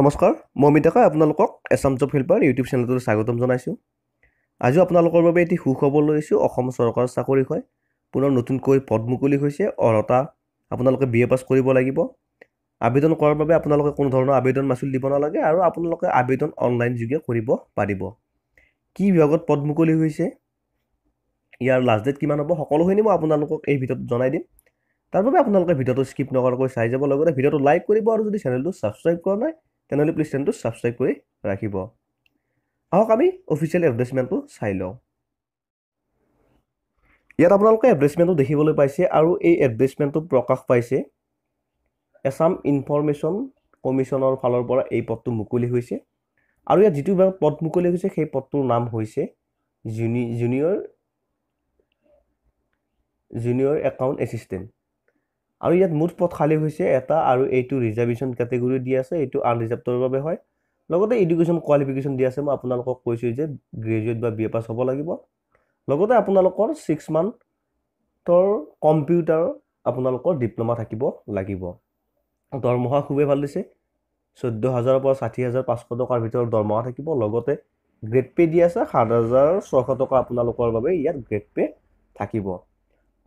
নমস্কাৰ মই অমিতা কয় আপোনালোকক এছাম জব হেল্পাৰ ইউটিউব চেনেলটোলৈ স্বাগতম জনাইছোঁ আজিও আপোনালোকৰ বাবে এটি সুখবৰ লৈছোঁ অসম চৰকাৰৰ চাকৰি হয় পুনৰ নতুনকৈ পদ মুকলি হৈছে অৰ্হতা আপোনালোকে বি এ পাছ কৰিব লাগিব আবেদন কৰাৰ বাবে আপোনালোকে কোনো ধৰণৰ আবেদন মাচুল দিব নালাগে আৰু আপোনালোকে আবেদন অনলাইন যোগে কৰিব পাৰিব কি বিভাগত পদ মুকলি হৈছে ইয়াৰ লাষ্ট ডেট কিমান হ'ব সকলোখিনি মই আপোনালোকক এই ভিডিঅ'টোত জনাই দিম তাৰ বাবে আপোনালোকে ভিডিঅ'টো স্কিপ নকৰাকৈ চাই যাব লগতে ভিডিঅ'টো লাইক কৰিব আৰু যদি চেনেলটো ছাবস্ক্ৰাইব কৰা নাই তেনেহ'লে প্লিজ চেনেলটো ছাবস্ক্ৰাইব কৰি ৰাখিব আহক আমি অফিচিয়েল এডভাৰ্টাইজমেণ্টটো চাই লওঁ ইয়াত আপোনালোকে এডভাৰ্টাইজমেণ্টো দেখিবলৈ পাইছে আৰু এই এডভাৰ্টাইজমেণ্টটো প্ৰকাশ পাইছে এছাম ইনফৰ্মেশ্যন কমিশ্যনৰ ফালৰ পৰা এই পদটো মুকলি হৈছে আৰু ইয়াত যিটো পদ মুকলি হৈছে সেই পদটোৰ নাম হৈছে জুনি জুনিয়ৰ জুনিয়ৰ একাউণ্ট এচিষ্টেণ্ট আৰু ইয়াত মুঠ পথ খালী হৈছে এটা আৰু এইটো ৰিজাৰ্ভেশ্যন কেটেগৰী দি আছে এইটো আনৰিজাৰ্ভৰ বাবে হয় লগতে এডুকেশ্যন কোৱালিফিকেশ্যন দি আছে মই আপোনালোকক কৈছোঁ যে গ্ৰেজুৱেট বা বি এ পাছ হ'ব লাগিব লগতে আপোনালোকৰ ছিক্স মান্থৰ কম্পিউটাৰ আপোনালোকৰ ডিপ্ল'মা থাকিব লাগিব দৰমহা খুবেই ভাল দিছে চৈধ্য হাজাৰৰ পৰা ষাঠি হাজাৰ পাঁচশ টকাৰ ভিতৰত দৰমহা থাকিব লগতে গ্ৰেড পে' দি আছে সাত হাজাৰ ছশ টকা আপোনালোকৰ বাবে ইয়াত গ্ৰেড পে' থাকিব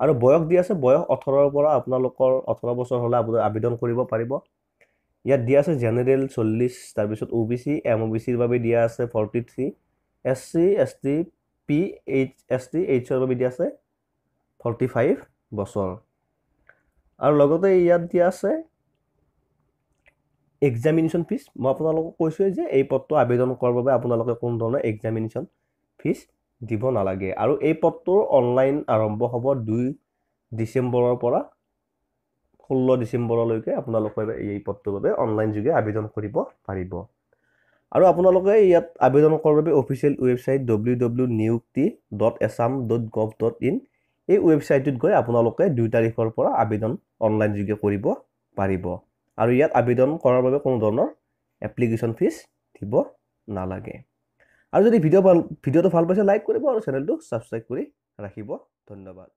আৰু বয়স দি আছে বয়স ওঠৰৰ পৰা আপোনালোকৰ ওঠৰ বছৰ হ'লে আপুনি আবেদন কৰিব পাৰিব ইয়াত দিয়া আছে জেনেৰেল চল্লিছ তাৰপিছত O' B C M O' B চিৰ বাবে দিয়া আছে forty three S C S T P H S T এইচৰ বাবে দিয়া আছে ফৰ্টি ফাইভ বছৰ আৰু লগতে ইয়াত দিয়া আছে এক্সামিনেশ্যন ফিজ মই আপোনালোকক কৈছোঁৱেই যে এই পদটো আবেদন কৰাৰ বাবে আপোনালোকে কোনো ধৰণৰ এক্সামিনেশ্যন ফিজ দিব নালাগে আৰু এই পদটোৰ অনলাইন আৰম্ভ হ'ব দুই ডিচেম্বৰৰ পৰা ষোল্ল ডিচেম্বৰলৈকে আপোনালোকে এই পদটোৰ বাবে অনলাইন যোগে আবেদন কৰিব পাৰিব আৰু আপোনালোকে ইয়াত আবেদন কৰাৰ বাবে official website W W Niyukti dot Assam dot gov dot in এই ৱেবছাইটটোত গৈ আপোনালোকে দুই তাৰিখৰ পৰা আবেদন অনলাইন যোগে কৰিব পাৰিব আৰু ইয়াত আবেদন কৰাৰ বাবে কোনো ধৰণৰ এপ্লিকেশ্যন ফিজ দিব নালাগে আৰু যদি ভিডিঅ' ভাল ভিডিঅ'টো ভাল পাইছে লাইক কৰিব আৰু চেনেলটো ছাবস্ক্ৰাইব কৰি ৰাখিব ধন্যবাদ